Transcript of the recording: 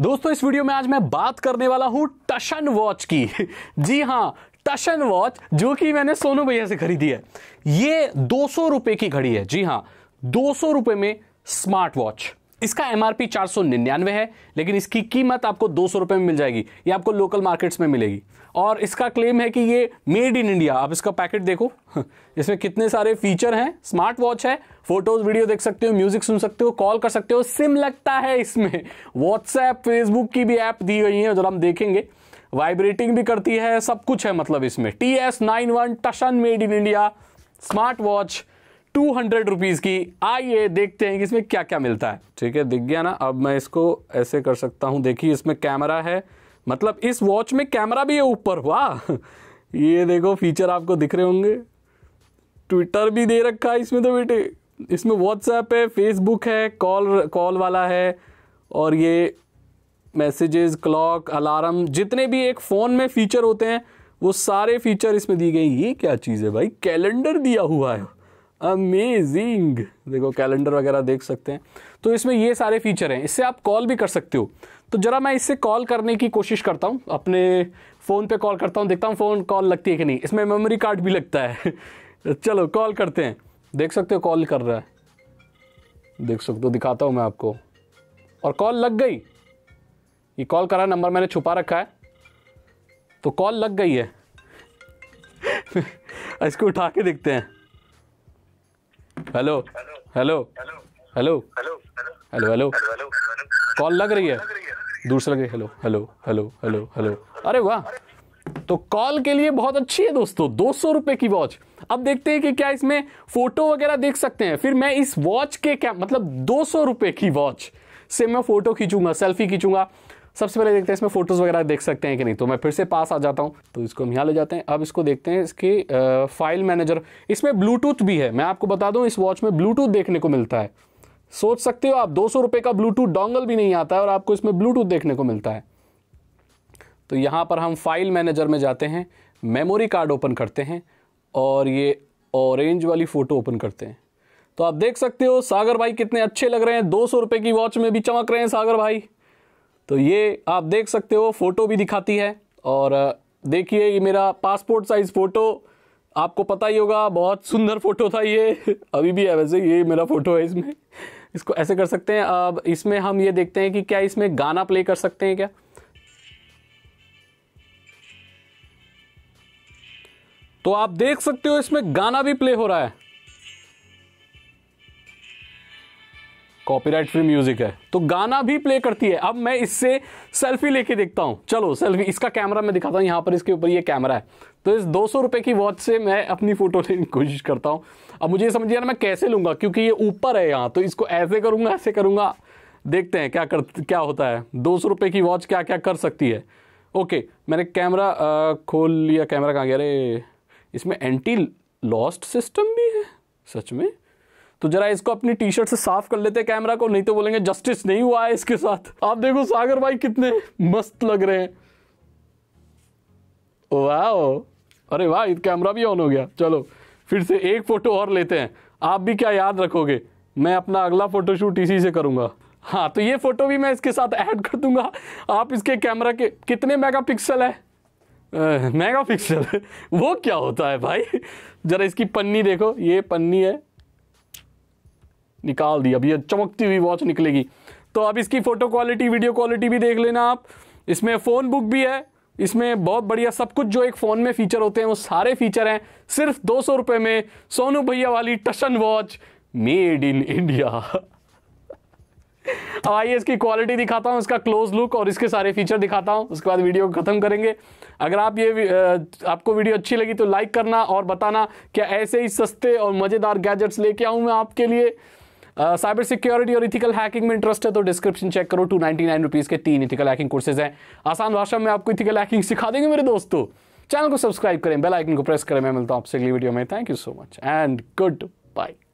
दोस्तों इस वीडियो में आज मैं बात करने वाला हूं टशन वॉच की जी हां टशन वॉच जो कि मैंने सोनू भैया से खरीदी है ये दो सौ रुपए की घड़ी है जी हां दो सौ रुपए में स्मार्ट वॉच इसका एम आर पी चार सौ निन्यानवे है लेकिन इसकी कीमत आपको दो सौ में मिल जाएगी ये आपको लोकल मार्केट्स में मिलेगी और इसका क्लेम है कि ये मेड इन इंडिया आप इसका पैकेट देखो इसमें कितने सारे फीचर हैं स्मार्ट वॉच है फोटोज वीडियो देख सकते हो म्यूजिक सुन सकते हो कॉल कर सकते हो सिम लगता है इसमें व्हाट्सएप फेसबुक की भी ऐप दी गई है जो हम देखेंगे वाइब्रेटिंग भी करती है सब कुछ है मतलब इसमें T S nine one Tashan made in India smart watch two hundred rupees की आइए देखते हैं कि इसमें क्या क्या मिलता है ठीक है दिख गया ना अब मैं इसको ऐसे कर सकता हूँ देखिए इसमें कैमरा है मतलब इस वॉच में कैमरा भी है ऊपर वाह ये देखो फीचर आपको दिख रहे होंगे ट्विटर भी दे रखा है इसमें तो बेटे इसमें व्हाट्सएप है फेसबुक है कॉल कॉल वाला है और ये मैसेजेस क्लॉक अलार्म जितने भी एक फ़ोन में फ़ीचर होते हैं वो सारे फीचर इसमें दी गई ये क्या चीज़ है भाई कैलेंडर दिया हुआ है अमेजिंग देखो कैलेंडर वगैरह देख सकते हैं तो इसमें ये सारे फीचर हैं इससे आप कॉल भी कर सकते हो तो ज़रा मैं इससे कॉल करने की कोशिश करता हूँ अपने फ़ोन पे कॉल करता हूँ देखता हूँ फ़ोन कॉल लगती है कि नहीं इसमें मेमोरी कार्ड भी लगता है चलो कॉल करते हैं देख सकते हो कॉल कर रहा है देख सकते हो दिखाता हूँ मैं आपको और कॉल लग गई ये कॉल करा नंबर मैंने छुपा रखा है तो कॉल लग गई है इसको उठा के देखते हैं hello hello hello hello hello call लग रही है दूर से लग रही hello hello hello hello hello अरे वाह तो कॉल के लिए बहुत अच्छी है दोस्तों दो सौ रुपए की वॉच अब देखते हैं कि क्या इसमें फोटो वगैरह देख सकते हैं फिर मैं इस वॉच के क्या मतलब दो सौ रुपए की वॉच से मैं फोटो खींचूंगा सेल्फी खींचूंगा सबसे पहले देखते हैं इसमें फोटोज़ वगैरह देख सकते हैं कि नहीं तो मैं फिर से पास आ जाता हूँ तो इसको हम यहाँ ले जाते हैं अब इसको देखते हैं इसकी फाइल मैनेजर इसमें ब्लूटूथ भी है मैं आपको बता दूँ इस वॉच में ब्लूटूथ देखने को मिलता है सोच सकते हो आप दो सौ का ब्लूटूथ डोंगल भी नहीं आता है और आपको इसमें ब्लूटूथ देखने को मिलता है तो यहाँ पर हम फाइल मैनेजर में जाते हैं मेमोरी कार्ड ओपन करते हैं और ये ऑरेंज वाली फ़ोटो ओपन करते हैं तो आप देख सकते हो सागर भाई कितने अच्छे लग रहे हैं दो सौ रुपये की वॉच में भी चमक रहे हैं सागर भाई तो ये आप देख सकते हो फ़ोटो भी दिखाती है और देखिए ये मेरा पासपोर्ट साइज़ फ़ोटो आपको पता ही होगा बहुत सुंदर फ़ोटो था ये अभी भी है वैसे ये मेरा फ़ोटो है इसमें इसको ऐसे कर सकते हैं अब इसमें हम ये देखते हैं कि क्या इसमें गाना प्ले कर सकते हैं क्या तो आप देख सकते हो इसमें गाना भी प्ले हो रहा है कॉपीराइट फ्री म्यूजिक है तो गाना भी प्ले करती है अब मैं इससे सेल्फी लेके देखता हूँ चलो सेल्फी इसका कैमरा मैं दिखाता हूँ यहाँ पर इसके ऊपर ये कैमरा है तो इस दो सौ रुपये की वॉच से मैं अपनी फ़ोटो लेने की कोशिश करता हूँ अब मुझे ये समझिए मैं कैसे लूँगा क्योंकि ये ऊपर है यहाँ तो इसको ऐसे करूँगा ऐसे करूँगा देखते हैं क्या कर क्या होता है दो सौ रुपये की वॉच क्या क्या कर सकती है ओके मैंने कैमरा खोल लिया कैमरा कहाँ गया अरे इसमें एंटी लॉस्ट सिस्टम भी है सच में तो जरा इसको अपनी टी शर्ट से साफ कर लेते कैमरा को नहीं तो बोलेंगे जस्टिस नहीं हुआ है इसके साथ आप देखो सागर भाई कितने मस्त लग रहे हैं वाह अरे वाह कैमरा भी ऑन हो गया चलो फिर से एक फ़ोटो और लेते हैं आप भी क्या याद रखोगे मैं अपना अगला फ़ोटोशूट इसी से करूंगा हाँ तो ये फ़ोटो भी मैं इसके साथ ऐड कर दूंगा आप इसके कैमरा के कितने मेगापिक्सल है मेगा पिक्सल वो क्या होता है भाई ज़रा इसकी पन्नी देखो ये पन्नी है निकाल दी अब ये चमकती हुई वॉच निकलेगी तो अब इसकी फ़ोटो क्वालिटी वीडियो क्वालिटी भी देख लेना आप इसमें फ़ोन बुक भी है इसमें बहुत बढ़िया सब कुछ जो एक फ़ोन में फ़ीचर होते हैं वो सारे फीचर हैं सिर्फ दो सौ रुपए में सोनू भैया वाली Tashan watch made in India अब आइए इसकी क्वालिटी दिखाता हूँ इसका क्लोज लुक और इसके सारे फीचर दिखाता हूँ उसके बाद वीडियो को ख़त्म करेंगे अगर आप ये आपको वीडियो अच्छी लगी तो लाइक करना और बताना क्या ऐसे ही सस्ते और मज़ेदार गैजेट्स लेके आऊँ मैं आपके लिए साइबर uh, सिक्योरिटी और इथिकल हैकिंग में इंटरेस्ट है तो डिस्क्रिप्शन चेक करो टू नाइनटी नाइन रुपीज़ के तीन इथिकल हैकिंग कोर्सेज हैं आसान भाषा में आपको इथिकल हैकिंग सिखा देंगे मेरे दोस्तों चैनल को सब्सक्राइब करें बेल आइकन को प्रेस करें मैं मिलता हूं आपसे अगली वीडियो में thank you so much and good bye